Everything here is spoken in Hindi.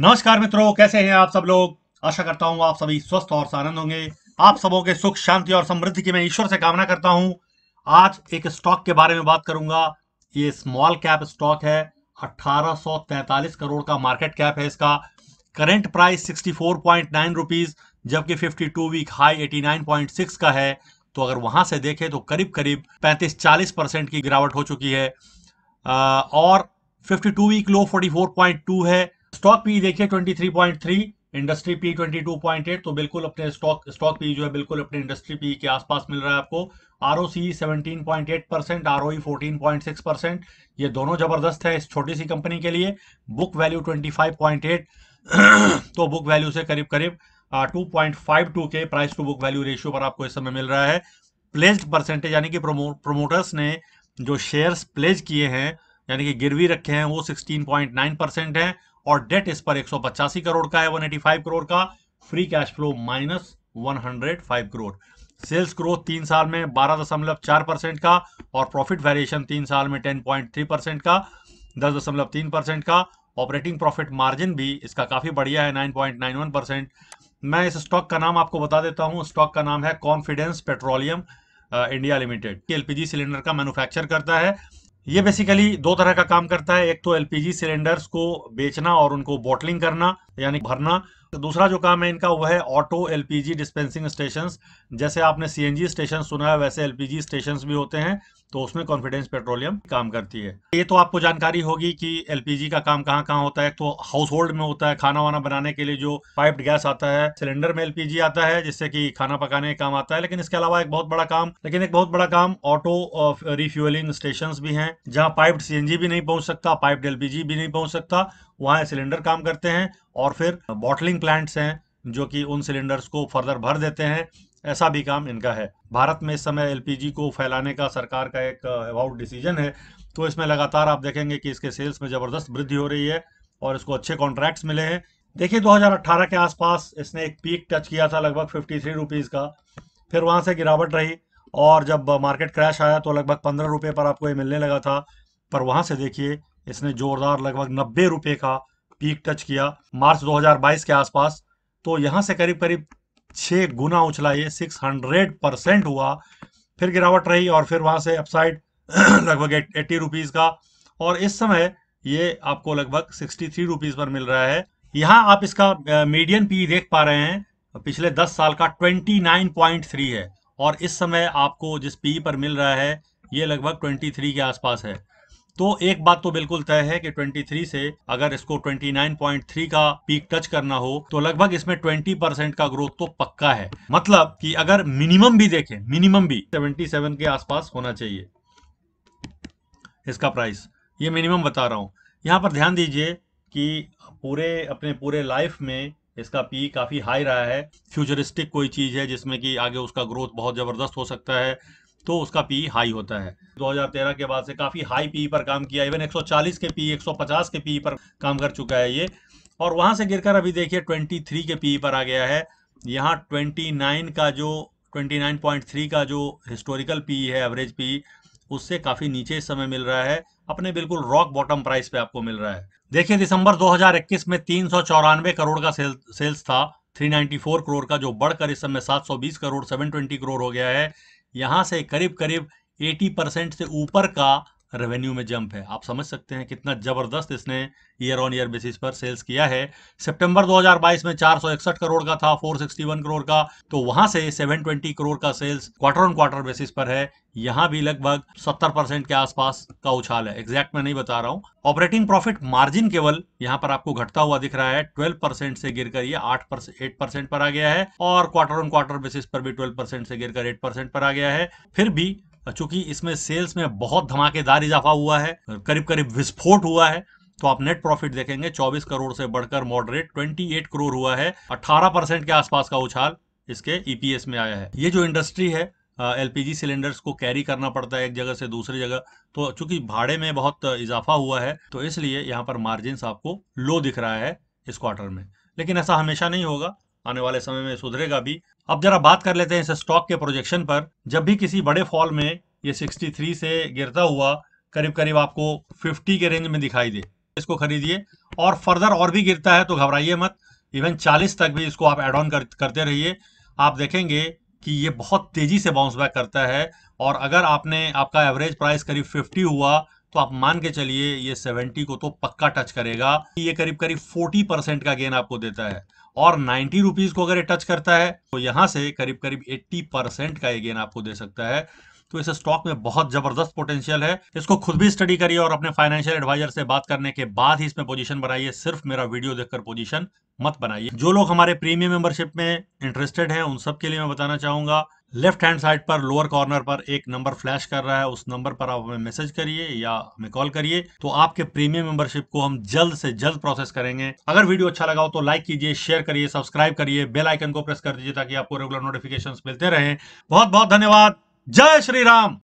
नमस्कार मित्रों कैसे हैं आप सब लोग आशा करता हूं आप सभी स्वस्थ और आनंद होंगे आप सबों के सुख शांति और समृद्धि की मैं ईश्वर से कामना करता हूं आज एक स्टॉक के बारे में बात करूंगा ये स्मॉल कैप स्टॉक है 1843 करोड़ का मार्केट कैप है इसका करेंट प्राइस 64.9 फोर जबकि 52 वीक हाई 89.6 का है तो अगर वहां से देखें तो करीब करीब 35-40 परसेंट की गिरावट हो चुकी है और 52 वीक लो 44.2 है स्टॉक पी देखिए 23.3 इंडस्ट्री पी 22.8 तो बिल्कुल अपने स्टॉक स्टॉक पी जो है बिल्कुल अपने इंडस्ट्री पी के आसपास मिल रहा है आपको R O C seventeen point ये दोनों जबरदस्त है इस छोटी सी कंपनी के लिए बुक वैल्यू ट्वेंटी एट तो बुक वैल्यू से करीब करीब टू पॉइंट फाइव टू के price to book value ratio पर आपको इस समय मिल रहा है प्लेस्ड परसेंटेज यानी कि प्रोमोटर्स ने जो शेयर्स प्लेज किए हैं यानी कि गिरवी रखे हैं वो सिक्सटीन पॉइंट नाइन परसेंट है और डेट इस पर एक करोड़ का है वन करोड़ का free cash flow minus one crore sales growth तीन साल में 12.4 परसेंट का और प्रॉफिट वेरिएशन तीन साल में 10.3 परसेंट का 10.3 परसेंट का ऑपरेटिंग प्रॉफिट मार्जिन भी इसका काफ़ी बढ़िया है 9.91 परसेंट मैं इस स्टॉक का नाम आपको बता देता हूं स्टॉक का नाम है Confidence Petroleum India Limited LPG cylinder का मैन्युफैक्चर करता है ये बेसिकली दो तरह का काम करता है एक तो एलपीजी सिलेंडर्स को बेचना और उनको बॉटलिंग करना यानी भरना दूसरा जो काम है इनका वह है ऑटो एलपीजी डिस्पेंसिंग स्टेशंस जैसे आपने सीएनजी स्टेशन सुना है वैसे एलपीजी स्टेशंस भी होते हैं तो उसमें कॉन्फिडेंस पेट्रोलियम काम करती है ये तो आपको जानकारी होगी कि एलपीजी का काम कहाँ कहाँ होता है तो हाउस होल्ड में होता है खाना वाना बनाने के लिए जो पाइप्ड गैस आता है सिलेंडर में एलपीजी आता है जिससे कि खाना पकाने का काम आता है लेकिन इसके अलावा एक बहुत बड़ा काम लेकिन एक बहुत बड़ा काम ऑटो रिफ्यूलिंग स्टेशन भी है जहाँ पाइप सीएनजी भी नहीं पहुंच सकता पाइप एलपीजी भी नहीं पहुंच सकता वहाँ सिलेंडर काम करते हैं और फिर बॉटलिंग प्लांट्स हैं जो कि उन सिलेंडर्स को फर्दर भर देते हैं ऐसा भी काम इनका है भारत में इस समय एलपीजी को फैलाने का सरकार का एक अबाउट uh, डिसीजन है तो इसमें लगातार आप देखेंगे कि इसके सेल्स में ज़बरदस्त वृद्धि हो रही है और इसको अच्छे कॉन्ट्रैक्ट्स मिले हैं देखिए 2018 के आसपास इसने एक पीक टच किया था लगभग फिफ्टी थ्री रुपीज़ का फिर वहाँ से गिरावट रही और जब मार्केट क्रैश आया तो लगभग पंद्रह रुपये पर आपको ये मिलने लगा था पर वहाँ से देखिए इसने जोरदार लगभग नब्बे रुपए का पीक टच किया मार्च 2022 के आसपास तो यहाँ से करीब करीब छह गुना उछला ये सिक्स हंड्रेड परसेंट हुआ फिर गिरावट रही और फिर वहां से अपसाइड लगभग एट्टी रुपीज़ का और इस समय ये आपको लगभग सिक्सटी थ्री रुपीज़ पर मिल रहा है यहाँ आप इसका मीडियम पी e देख पा रहे हैं पिछले दस साल का ट्वेंटी नाइन थ्री है और इस समय आपको जिस पी e पर मिल रहा है ये लगभग ट्वेंटी थ्री के आसपास है तो एक बात तो बिल्कुल तय है कि 23 से अगर इसको 29.3 का पीक टच करना हो तो लगभग इसमें 20 परसेंट का ग्रोथ तो पक्का है मतलब कि अगर मिनिमम भी देखें मिनिमम भी 77 के आसपास होना चाहिए इसका प्राइस ये मिनिमम बता रहा हूं यहां पर ध्यान दीजिए कि पूरे अपने पूरे लाइफ में इसका पी काफ़ी हाई रहा है फ्यूचरिस्टिक कोई चीज़ है जिसमें कि आगे उसका ग्रोथ बहुत ज़बरदस्त हो सकता है तो उसका पी हाई e होता है 2013 के बाद से काफ़ी हाई पी e पर काम किया इवन 140 के e, पी 150 के पी पर काम कर चुका है ये और वहाँ से गिरकर अभी देखिए 23 के पी पर आ गया है यहाँ 29 का जो 29.3 का जो हिस्टोरिकल पी है एवरेज पी उससे काफ़ी नीचे इस समय मिल रहा है अपने बिल्कुल रॉक बॉटम प्राइस पे आपको मिल रहा है देखिए दिसंबर 2021 में तीन करोड़ का सेल, सेल्स था 394 करोड़ का जो बढ़कर इस समय 720 करोड़ 720 करोड़ हो गया है यहाँ से करीब करीब 80 परसेंट से ऊपर का रेवेन्यू में जंप है आप समझ सकते हैं कितना ज़बरदस्त इसने ईयर ऑन ईयर बेसिस पर सेल्स किया है सितंबर 2022 में 461 करोड़ का था 461 करोड़ का तो वहां से 720 करोड़ का sales quarter on quarter basis पर है यहां भी लगभग 70 परसेंट के आसपास का उछाल है एग्जैक्ट मैं नहीं बता रहा हूँ ऑपरेटिंग प्रॉफिट मार्जिन केवल यहाँ पर आपको घटता हुआ दिख रहा है 12 परसेंट से गिरकर ये 8 परसेंट परसेंट पर आ गया है और क्वार्टर ऑन क्वार्टर बेसिस पर भी 12 परसेंट से गिरकर 8 परसेंट पर आ गया है फिर भी चूंकि इसमें सेल्स में बहुत धमाकेदार इजाफा हुआ है करीब करीब विस्फोट हुआ है तो आप नेट प्रॉफिट देखेंगे 24 करोड़ से बढ़कर मॉडरेट 28 करोड़ हुआ है 18 परसेंट के आसपास का उछाल इसके ईपीएस e में आया है ये जो इंडस्ट्री है एलपीजी सिलेंडर्स को कैरी करना पड़ता है एक जगह से दूसरी जगह तो चूंकि भाड़े में बहुत इजाफा हुआ है तो इसलिए यहाँ पर मार्जिन आपको लो दिख रहा है इस क्वार्टर में लेकिन ऐसा हमेशा नहीं होगा आने वाले समय में सुधरेगा भी अब जरा बात कर लेते हैं इस स्टॉक के प्रोजेक्शन पर जब भी किसी बड़े फॉल में ये 63 से गिरता हुआ करीब करीब आपको 50 के रेंज में दिखाई दे इसको खरीदिए और फर्दर और भी गिरता है तो घबराइए मत इवन 40 तक भी इसको आप एड ऑन कर, करते रहिए आप देखेंगे कि ये बहुत तेजी से बाउंस बैक करता है और अगर आपने आपका एवरेज प्राइस करीब फिफ्टी हुआ तो आप मान के चलिए ये 70 को तो पक्का टच करेगा ये करीब करीब 40 परसेंट का गेन आपको देता है और नाइन्टी रुपीज को अगर ये टच करता है तो यहां से करीब करीब 80 परसेंट का ये गेन आपको दे सकता है तो इस स्टॉक में बहुत जबरदस्त पोटेंशियल है इसको खुद भी स्टडी करिए और अपने फाइनेंशियल एडवाइजर से बात करने के बाद ही इसमें पोजीशन बनाइए सिर्फ मेरा वीडियो देखकर पोजीशन मत बनाइए जो लोग हमारे प्रीमियम मेंबरशिप में इंटरेस्टेड है उन सबके लिए मैं बताना चाहूंगा लेफ्ट हैंड साइड पर लोअर कॉर्नर पर एक नंबर फ्लैश कर रहा है उस नंबर पर आप हमें मैसेज करिए या हमें कॉल करिए तो आपके प्रीमियम मेंबरशिप को हम जल्द से जल्द प्रोसेस करेंगे अगर वीडियो अच्छा लगा हो तो लाइक कीजिए शेयर करिए सब्सक्राइब करिए बेल आइकन को प्रेस कर दीजिए ताकि आपको रेगुलर नोटिफिकेशन मिलते रहे बहुत बहुत धन्यवाद जय श्री राम